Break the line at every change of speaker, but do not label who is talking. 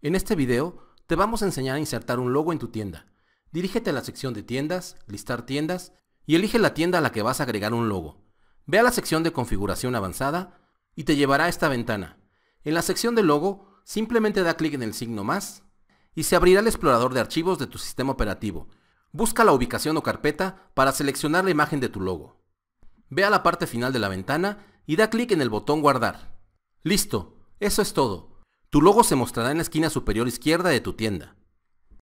En este video te vamos a enseñar a insertar un logo en tu tienda. Dirígete a la sección de tiendas, listar tiendas y elige la tienda a la que vas a agregar un logo. Ve a la sección de configuración avanzada y te llevará a esta ventana. En la sección de logo simplemente da clic en el signo más y se abrirá el explorador de archivos de tu sistema operativo. Busca la ubicación o carpeta para seleccionar la imagen de tu logo. Ve a la parte final de la ventana y da clic en el botón guardar. Listo, eso es todo. Tu logo se mostrará en la esquina superior izquierda de tu tienda.